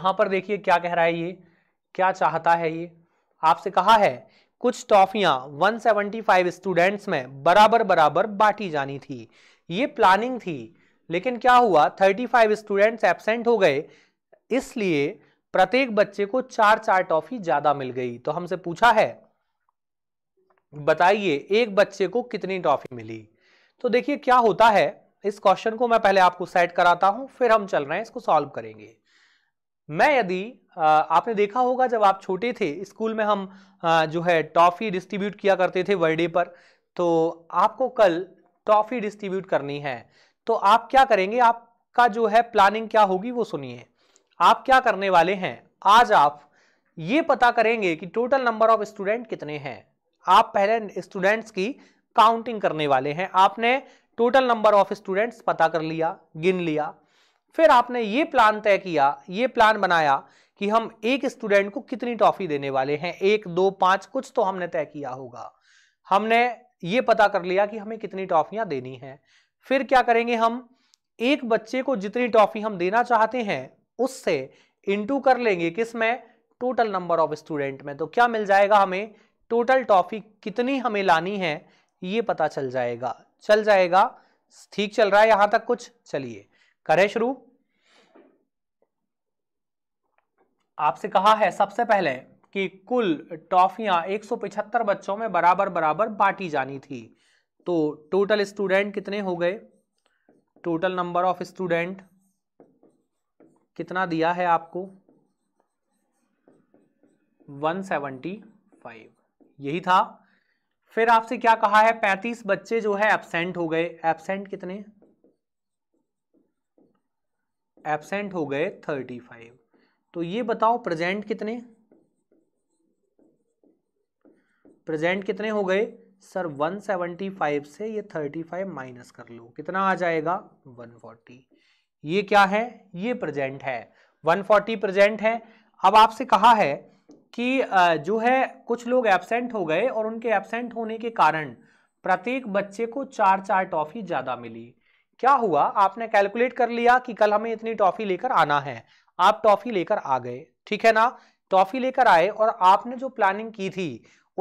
यहाँ पर देखिए क्या कह रहा है ये क्या चाहता है ये आपसे कहा है कुछ टॉफियां 175 स्टूडेंट्स में बराबर बराबर बांटी जानी थी ये प्लानिंग थी लेकिन क्या हुआ 35 स्टूडेंट्स एबसेंट हो गए इसलिए प्रत्येक बच्चे को चार चार टॉफी ज्यादा मिल गई तो हमसे पूछा है बताइए एक बच्चे को कितनी टॉफी मिली तो देखिए क्या होता है इस क्वेश्चन को मैं पहले आपको सेट कराता हूं फिर हम चल रहे हैं इसको सॉल्व करेंगे मैं यदि आपने देखा होगा जब आप छोटे थे स्कूल में हम जो है टॉफ़ी डिस्ट्रीब्यूट किया करते थे बर्थडे पर तो आपको कल टॉफ़ी डिस्ट्रीब्यूट करनी है तो आप क्या करेंगे आपका जो है प्लानिंग क्या होगी वो सुनिए आप क्या करने वाले हैं आज आप ये पता करेंगे कि टोटल नंबर ऑफ स्टूडेंट कितने हैं आप पहले स्टूडेंट्स की काउंटिंग करने वाले हैं आपने टोटल नंबर ऑफ स्टूडेंट्स पता कर लिया गिन लिया फिर आपने ये प्लान तय किया ये प्लान बनाया कि हम एक स्टूडेंट को कितनी टॉफी देने वाले हैं एक दो पांच कुछ तो हमने तय किया होगा हमने ये पता कर लिया कि हमें कितनी टॉफियां देनी है फिर क्या करेंगे हम एक बच्चे को जितनी टॉफी हम देना चाहते हैं उससे इंटू कर लेंगे किस में टोटल नंबर ऑफ स्टूडेंट में तो क्या मिल जाएगा हमें टोटल टॉफी कितनी हमें लानी है ये पता चल जाएगा चल जाएगा ठीक चल रहा है यहां तक कुछ चलिए करें शुरू आपसे कहा है सबसे पहले कि कुल टॉफियां 175 बच्चों में बराबर बराबर बांटी जानी थी तो टोटल स्टूडेंट कितने हो गए टोटल नंबर ऑफ स्टूडेंट कितना दिया है आपको 175 यही था फिर आपसे क्या कहा है 35 बच्चे जो है एबसेंट हो गए एबसेंट कितने एबसेंट हो गए 35 तो ये बताओ प्रेजेंट कितने प्रेजेंट कितने हो गए सर 175 से ये 35 माइनस कर लो कितना आ जाएगा 140 ये क्या है ये प्रेजेंट है 140 प्रेजेंट है अब आपसे कहा है कि जो है कुछ लोग एबसेंट हो गए और उनके एबसेंट होने के कारण प्रत्येक बच्चे को चार चार टॉफी ज़्यादा मिली क्या हुआ आपने कैलकुलेट कर लिया कि कल हमें इतनी टॉफी लेकर आना है आप टॉफी लेकर आ गए ठीक है ना टॉफी लेकर आए और आपने जो प्लानिंग की थी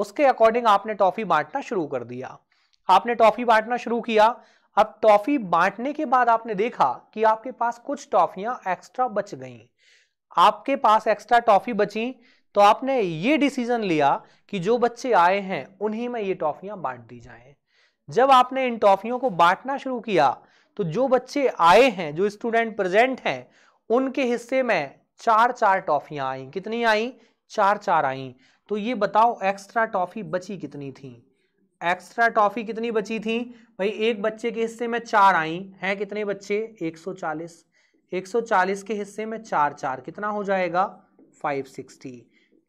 उसके अकॉर्डिंग आपने टॉफी बांटना शुरू कर दिया आपने टॉफी बांटना शुरू किया अब टॉफी बांटने के बाद आपने देखा कि आपके पास कुछ टॉफियां एक्स्ट्रा बच गई आपके पास एक्स्ट्रा टॉफी बची तो आपने ये डिसीजन लिया कि जो बच्चे आए हैं उन्हीं में ये टॉफियां बांट दी जाए जब आपने इन टॉफियों को बांटना शुरू किया तो जो बच्चे आए हैं जो स्टूडेंट प्रेजेंट हैं उनके हिस्से में चार चार टॉफियां आई कितनी आई चार चार आई तो ये बताओ एक्स्ट्रा टॉफी बची कितनी थी एक्स्ट्रा टॉफी कितनी बची थी भाई एक बच्चे के हिस्से में चार आई हैं कितने बच्चे 140 140 के हिस्से में चार चार कितना हो जाएगा 560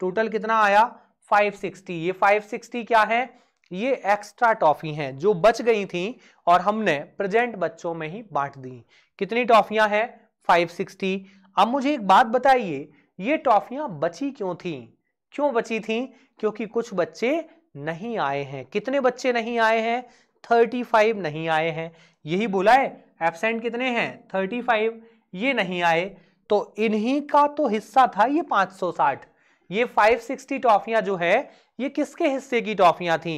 टोटल कितना आया 560 ये 560 क्या है ये एक्स्ट्रा टॉफी हैं जो बच गई थी और हमने प्रेजेंट बच्चों में ही बांट दी कितनी टॉफियां हैं 560 अब मुझे एक बात बताइए ये टॉफियां बची क्यों थी क्यों बची थी क्योंकि कुछ बच्चे नहीं आए हैं कितने बच्चे नहीं आए हैं 35 नहीं आए हैं यही बोला है एबसेंट कितने हैं 35 ये नहीं आए तो इन्हीं का तो हिस्सा था ये 560 ये 560 टॉफियां जो है ये किसके हिस्से की टॉफियां थी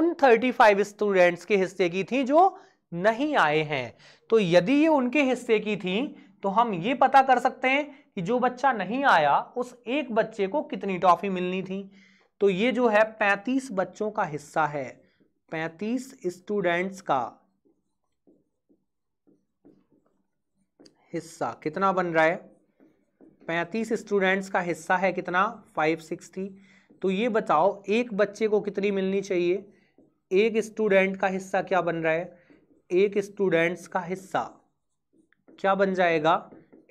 उन 35 स्टूडेंट्स के हिस्से की थी जो नहीं आए हैं तो यदि ये उनके हिस्से की थी तो हम ये पता कर सकते हैं कि जो बच्चा नहीं आया उस एक बच्चे को कितनी टॉफी मिलनी थी तो ये जो है पैंतीस बच्चों का हिस्सा है पैंतीस स्टूडेंट्स का हिस्सा कितना बन रहा है पैंतीस स्टूडेंट्स का हिस्सा है कितना फाइव थी तो ये बताओ एक बच्चे को कितनी मिलनी चाहिए एक स्टूडेंट का हिस्सा क्या बन रहा है एक स्टूडेंट्स का हिस्सा क्या बन जाएगा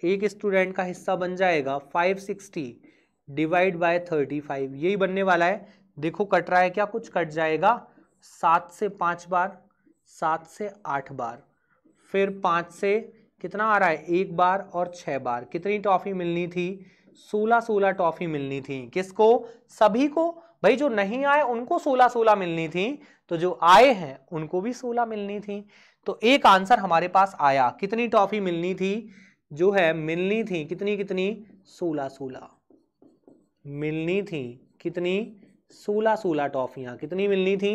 एक स्टूडेंट का हिस्सा बन जाएगा five sixty divide by thirty five यही बनने वाला है देखो कट रहा है क्या कुछ कट जाएगा सात से पाँच बार सात से आठ बार फिर पाँच से कितना आ रहा है एक बार और छः बार कितनी टॉफ़ी मिलनी थी सोलह सोलह टॉफ़ी मिलनी थी किसको सभी को भाई जो नहीं आए उनको सोलह सोलह मिलनी थी तो जो आए हैं उनको भी सोलह मिलनी थी तो एक आंसर हमारे पास आया कितनी टॉफी मिलनी थी जो है मिलनी थी कितनी कितनी सोलह सोलह मिलनी थी कितनी सोलह सोलह टॉफियां कितनी मिलनी थी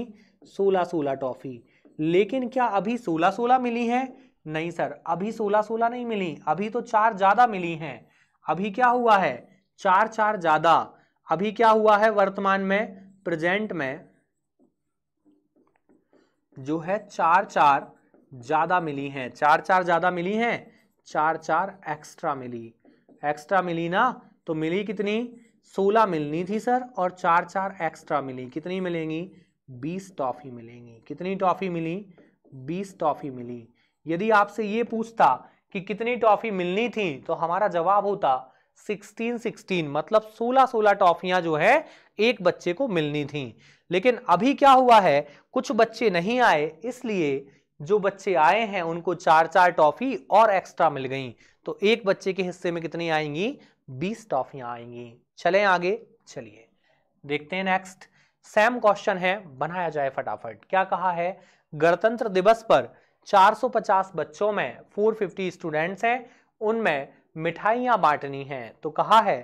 सोलह सोलह टॉफी लेकिन क्या अभी सोलह सोलह मिली है नहीं सर अभी सोलह सोलह नहीं मिली अभी तो चार ज़्यादा मिली हैं अभी क्या हुआ है चार चार ज़्यादा अभी क्या हुआ है वर्तमान में प्रेजेंट में जो है चार चार ज़्यादा मिली हैं चार चार ज़्यादा मिली हैं चार चार एक्स्ट्रा मिली एक्स्ट्रा मिली ना तो मिली कितनी सोलह मिलनी थी सर और चार चार एक्स्ट्रा मिली कितनी मिलेंगी बीस टॉफ़ी मिलेंगी कितनी टॉफ़ी मिली बीस टॉफ़ी मिली यदि आपसे ये पूछता कि कितनी टॉफ़ी मिलनी थी तो हमारा जवाब होता सिक्सटीन सिक्सटीन मतलब सोलह सोलह टॉफियां जो है एक बच्चे को मिलनी थी लेकिन अभी क्या हुआ है कुछ बच्चे नहीं आए इसलिए जो बच्चे आए हैं उनको चार चार टॉफी और एक्स्ट्रा मिल गई तो एक बच्चे के हिस्से में कितनी आएंगी बीस टॉफियां आएंगी चले आगे चलिए देखते हैं नेक्स्ट सेम क्वेश्चन है बनाया जाए फटाफट क्या कहा है गणतंत्र दिवस पर 450 बच्चों में 450 स्टूडेंट्स हैं उनमें मिठाइयां बांटनी हैं तो कहा है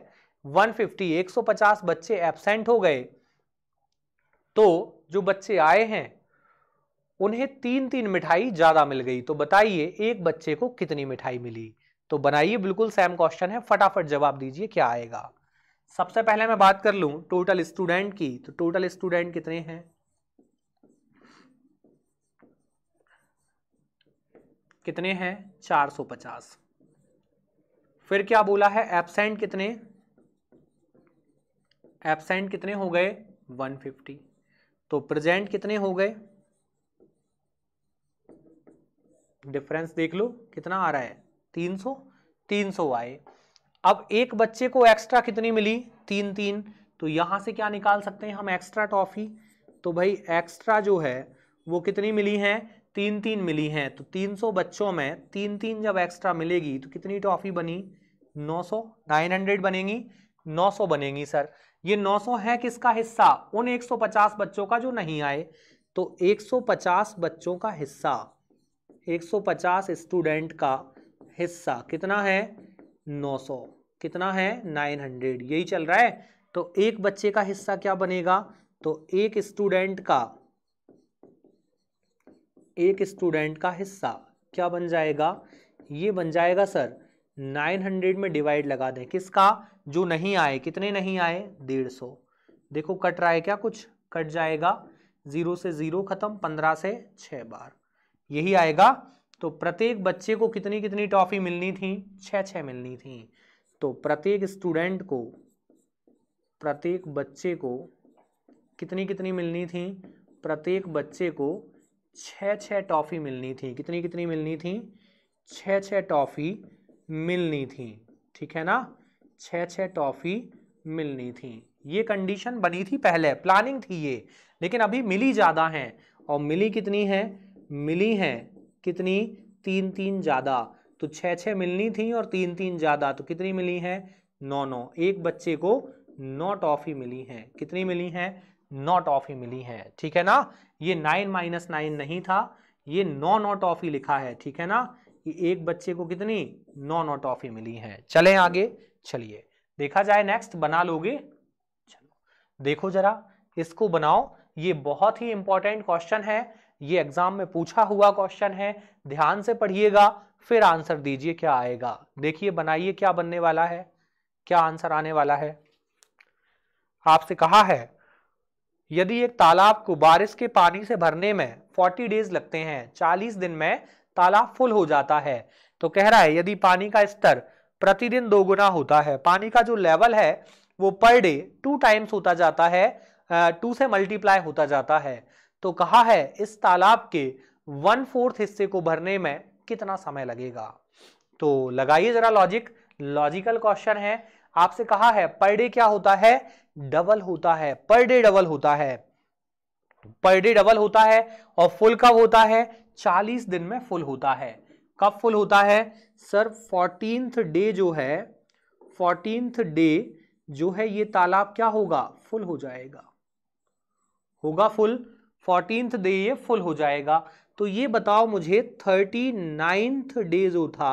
150 150 बच्चे एबसेंट हो गए तो जो बच्चे आए हैं उन्हें तीन तीन मिठाई ज़्यादा मिल गई तो बताइए एक बच्चे को कितनी मिठाई मिली तो बनाइए बिल्कुल सेम क्वेश्चन है फटाफट जवाब दीजिए क्या आएगा सबसे पहले मैं बात कर लू टोटल स्टूडेंट की तो टोटल स्टूडेंट कितने हैं कितने हैं 450 फिर क्या बोला है एबसेंट कितने एबसेंट कितने हो गए 150 तो प्रेजेंट कितने हो गए डिफरेंस देख लो कितना आ रहा है तीन सौ तीन सौ आए अब एक बच्चे को एक्स्ट्रा कितनी मिली तीन तीन तो यहाँ से क्या निकाल सकते हैं हम एक्स्ट्रा टॉफ़ी तो भाई एक्स्ट्रा जो है वो कितनी मिली हैं तीन तीन मिली हैं तो 300 बच्चों में तीन तीन जब एक्स्ट्रा मिलेगी तो कितनी टॉफ़ी बनी 900 900 बनेगी 900 बनेगी सर ये 900 है किसका हिस्सा उन 150 बच्चों का जो नहीं आए तो 150 बच्चों का हिस्सा 150 स्टूडेंट का हिस्सा कितना है 900 कितना है 900 यही चल रहा है तो एक बच्चे का हिस्सा क्या बनेगा तो एक स्टूडेंट का एक स्टूडेंट का हिस्सा क्या बन जाएगा ये बन जाएगा सर 900 में डिवाइड लगा दें किसका जो नहीं आए कितने नहीं आए 150 देखो कट रहा है क्या कुछ कट जाएगा जीरो से जीरो खत्म पंद्रह से छः बार यही आएगा तो प्रत्येक बच्चे को कितनी कितनी टॉफी मिलनी थी छः छः मिलनी थी तो प्रत्येक स्टूडेंट को प्रत्येक बच्चे को कितनी कितनी मिलनी थी प्रत्येक बच्चे को छः छः टॉफ़ी मिलनी थी कितनी कितनी मिलनी थी छः छः टॉफ़ी मिलनी थी ठीक है ना छः छः टॉफ़ी मिलनी थी ये कंडीशन बनी थी पहले प्लानिंग थी ये लेकिन अभी मिली ज़्यादा हैं और मिली कितनी है मिली हैं कितनी तीन तीन ज़्यादा तो छः छः मिलनी थी और तीन तीन ज़्यादा तो कितनी मिली हैं नौ नौ एक बच्चे को नौ टॉफ़ी मिली हैं कितनी मिली हैं नौ टॉफ़ी मिली हैं ठीक है ना ये नाइन माइनस नाइन नहीं था ये नौ नौ टॉफ़ी लिखा है ठीक है ना कि एक बच्चे को कितनी नौ नौ टॉफ़ी मिली हैं चलें आगे चलिए देखा जाए नेक्स्ट बना लोगे चलो देखो जरा इसको बनाओ ये बहुत ही इंपॉर्टेंट क्वेश्चन है ये एग्जाम में पूछा हुआ क्वेश्चन है ध्यान से पढ़िएगा फिर आंसर दीजिए क्या आएगा देखिए बनाइए क्या बनने वाला है क्या आंसर आने वाला है आपसे कहा है यदि एक तालाब को बारिश के पानी से भरने में 40 डेज लगते हैं 40 दिन में तालाब फुल हो जाता है तो कह रहा है यदि पानी का स्तर प्रतिदिन दोगुना होता है पानी का जो लेवल है वो पर डे टू टाइम्स होता जाता है टू से मल्टीप्लाई होता जाता है तो कहा है इस तालाब के वन फोर्थ हिस्से को भरने में कितना समय लगेगा तो लगाइए जरा लॉजिक लॉजिकल क्वेश्चन है आपसे कहा है पर डे क्या होता है डबल होता है पर डे डबल होता है पर डे डबल होता है और फुल कब होता है चालीस दिन में फुल होता है कब फुल होता है सर फोर्टींथ डे जो है फोर्टीन डे जो है ये तालाब क्या होगा फुल हो जाएगा होगा फुल फोर्टीन डे ये फुल हो जाएगा तो ये बताओ मुझे थर्टी नाइन्थ डे जो था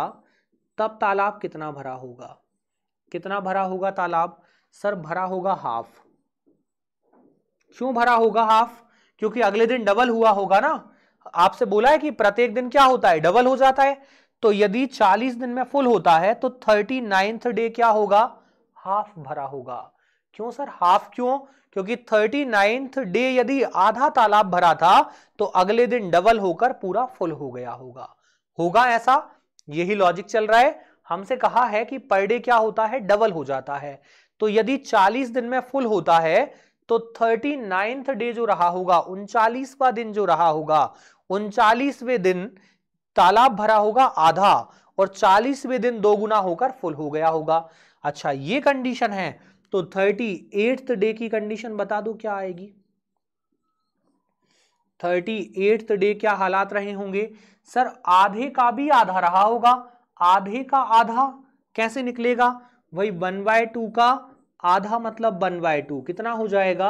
तब तालाब कितना भरा होगा कितना भरा होगा तालाब सर भरा होगा हाफ क्यों भरा होगा हाफ क्योंकि अगले दिन डबल हुआ होगा ना आपसे बोला है कि प्रत्येक दिन क्या होता है डबल हो जाता है तो यदि 40 दिन में फुल होता है तो थर्टी नाइन्थ डे क्या होगा हाफ भरा होगा क्यों सर हाफ क्यों क्योंकि थर्टी नाइन्थ डे यदि आधा तालाब भरा था तो अगले दिन डबल होकर पूरा फुल हो गया होगा होगा ऐसा यही लॉजिक चल रहा है हमसे कहा है कि पर डे क्या होता है डबल हो जाता है तो यदि 40 दिन में फुल होता है तो थर्टी नाइन्थ डे जो रहा होगा उनचालीसवा दिन जो रहा होगा उनचालीसवें दिन तालाब भरा होगा आधा और चालीसवें दिन दो गुना होकर फुल हो गया होगा अच्छा ये कंडीशन है तो थर्टी एट्थ डे की कंडीशन बता दो क्या आएगी थर्टी एट्थ डे क्या हालात रहे होंगे सर आधे का भी आधा रहा होगा आधे का आधा कैसे निकलेगा वही वन बाय टू का आधा मतलब वन बाय टू कितना हो जाएगा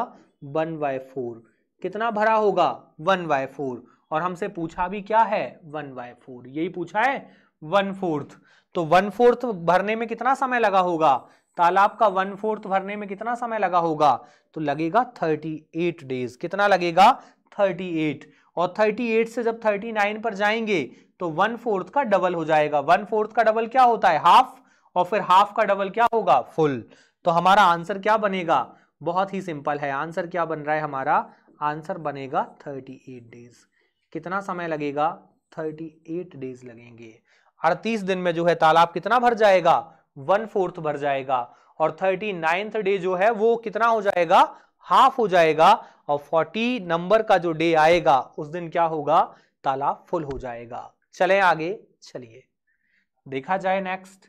वन बाय फोर कितना भरा होगा वन बाय फोर और हमसे पूछा भी क्या है वन बाय फोर यही पूछा है वन फोर्थ तो वन फोर्थ भरने में कितना समय लगा होगा तालाब का वन फोर्थ भरने में कितना समय लगा होगा तो लगेगा थर्टी एट डेज कितना लगेगा थर्टी एट और थर्टी एट से जब थर्टी नाइन पर जाएंगे तो वन फोर्थ का डबल हो जाएगा वन फोर्थ का डबल क्या होता है हाफ और फिर हाफ का डबल क्या होगा फुल तो हमारा आंसर क्या बनेगा बहुत ही सिंपल है आंसर क्या बन रहा है हमारा आंसर बनेगा थर्टी एट डेज कितना समय लगेगा थर्टी एट डेज लगेंगे अड़तीस दिन में जो है तालाब कितना भर जाएगा वन फोर्थ भर जाएगा और थर्टी नाइन्थ डे जो है वो कितना हो जाएगा हाफ हो जाएगा और फोर्टी नंबर का जो डे आएगा उस दिन क्या होगा ताला फुल हो जाएगा चले आगे चलिए देखा जाए नेक्स्ट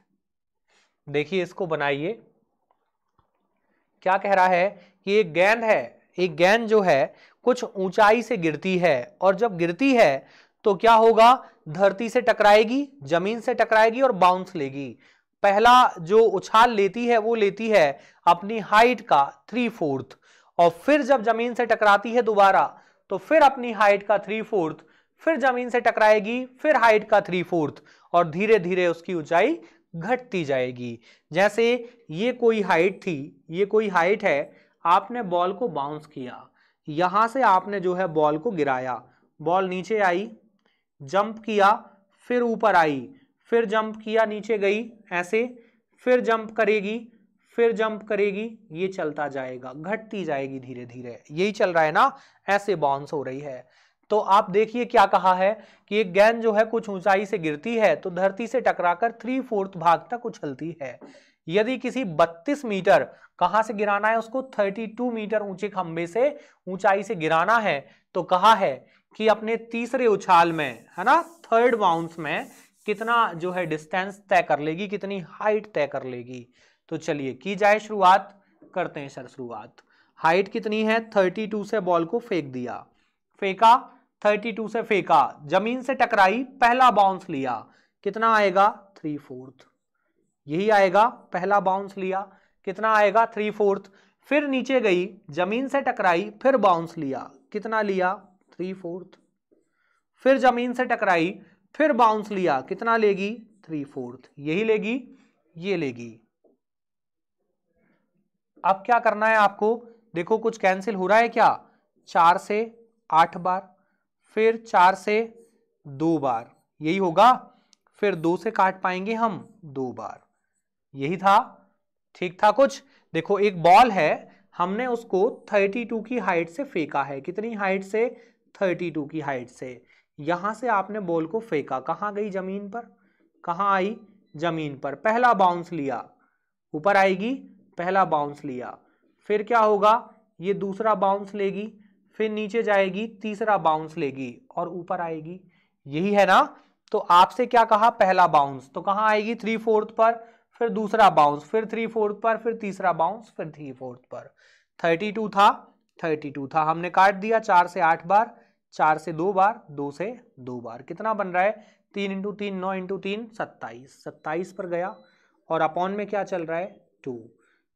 देखिए इसको बनाइए क्या कह रहा है कि एक गेंद है एक गेंद जो है कुछ ऊंचाई से गिरती है और जब गिरती है तो क्या होगा धरती से टकराएगी जमीन से टकराएगी और बाउंस लेगी पहला जो उछाल लेती है वो लेती है अपनी हाइट का थ्री फोर्थ और फिर जब जमीन से टकराती है दोबारा तो फिर अपनी हाइट का थ्री फोर्थ फिर जमीन से टकराएगी फिर हाइट का थ्री फोर्थ और धीरे धीरे उसकी ऊंचाई घटती जाएगी जैसे ये कोई हाइट थी ये कोई हाइट है आपने बॉल को बाउंस किया यहाँ से आपने जो है बॉल को गिराया बॉल नीचे आई जंप किया फिर ऊपर आई फिर जंप किया नीचे गई ऐसे फिर जंप करेगी फिर जंप करेगी ये चलता जाएगा घटती जाएगी धीरे धीरे यही चल रहा है ना ऐसे बाउंस हो रही है तो आप देखिए क्या कहा है कि एक गेंद जो है कुछ ऊंचाई से गिरती है तो धरती से टकराकर थ्री फोर्थ भाग तक उछलती है यदि किसी 32 मीटर कहां से गिराना है उसको 32 मीटर ऊंचे खंबे से ऊंचाई से गिराना है तो कहा है कि अपने तीसरे उछाल में है ना थर्ड बाउंस में कितना जो है डिस्टेंस तय कर लेगी कितनी हाइट तय कर लेगी तो चलिए की जाए शुरुआत करते हैं सर शुरुआत हाइट कितनी है 32 से बॉल को फेंक दिया फेंका 32 से फेंका जमीन से टकराई पहला बाउंस लिया कितना आएगा थ्री फोर्थ यही आएगा पहला बाउंस लिया कितना आएगा थ्री फोर्थ फिर नीचे गई जमीन से टकराई फिर बाउंस लिया कितना लिया थ्री फोर्थ फिर जमीन से टकराई फिर बाउंस लिया कितना लेगी थ्री फोर्थ यही लेगी ये लेगी अब क्या करना है आपको देखो कुछ कैंसिल हो रहा है क्या चार से आठ बार फिर चार से दो बार यही होगा फिर दो से काट पाएंगे हम दो बार यही था ठीक था कुछ देखो एक बॉल है हमने उसको 32 की हाइट से फेंका है कितनी हाइट से 32 की हाइट से यहां से आपने बॉल को फेंका कहां गई जमीन पर कहां आई जमीन पर पहला बाउंस लिया ऊपर आएगी पहला बाउंस लिया फिर क्या होगा ये दूसरा बाउंस लेगी फिर नीचे जाएगी तीसरा बाउंस लेगी और ऊपर आएगी यही है ना तो आपसे क्या कहा पहला बाउंस तो कहाँ आएगी थ्री फोर्थ पर फिर दूसरा बाउंस फिर थ्री फोर्थ पर फिर तीसरा बाउंस फिर थ्री फोर्थ पर थर्टी टू था थर्टी टू था हमने काट दिया चार से आठ बार चार से दो बार दो से दो बार कितना बन रहा है तीन इंटू तीन नौ इंटू तीन सत्ताईस सत्ताईस पर गया और अपॉन में क्या चल रहा है टू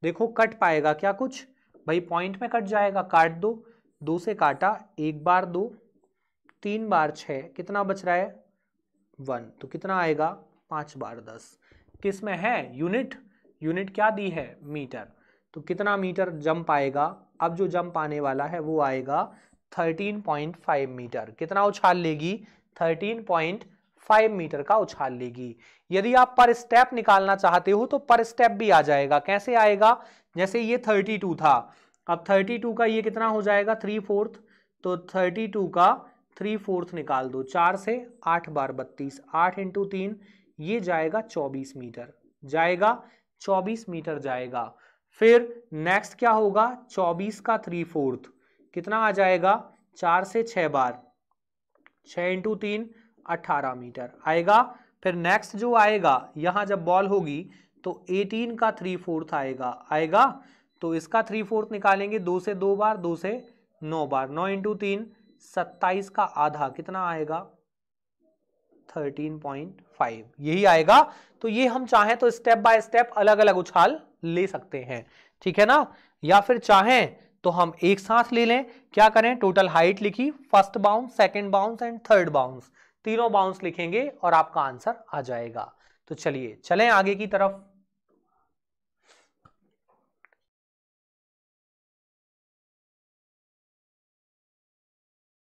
देखो कट पाएगा क्या कुछ भाई पॉइंट में कट जाएगा काट दो दो से काटा एक बार दो तीन बार छ कितना बच रहा है वन तो कितना आएगा पाँच बार दस किस में है यूनिट यूनिट क्या दी है मीटर तो कितना मीटर जंप आएगा अब जो जंप आने वाला है वो आएगा 13.5 मीटर कितना उछाल लेगी 13.5 मीटर का उछाल लेगी यदि आप पर स्टेप निकालना चाहते हो तो पर स्टेप भी आ जाएगा कैसे आएगा जैसे ये 32 था अब 32 का ये कितना हो जाएगा थ्री फोर्थ तो 32 का थ्री फोर्थ निकाल दो चार से आठ बार बत्तीस आठ इंटू तीन ये जाएगा चौबीस मीटर जाएगा चौबीस मीटर जाएगा फिर नेक्स्ट क्या होगा चौबीस का थ्री फोर्थ कितना आ जाएगा चार से छः बार छः इंटू तीन अट्ठारह मीटर आएगा फिर नेक्स्ट जो आएगा यहाँ जब बॉल होगी तो एटीन का थ्री फोर्थ आएगा आएगा तो इसका थ्री फोर्थ निकालेंगे दो से दो बार दो से नौ बार नौ इंटू तीन सत्ताईस का आधा कितना आएगा थर्टीन पॉइंट फाइव यही आएगा तो ये हम चाहें तो स्टेप बाय स्टेप अलग अलग उछाल ले सकते हैं ठीक है ना या फिर चाहें तो हम एक सांस ले लें क्या करें टोटल हाइट लिखी first bounce second bounce and third bounce तीनों बाउंस लिखेंगे और आपका आंसर आ जाएगा तो चलिए चलें आगे की तरफ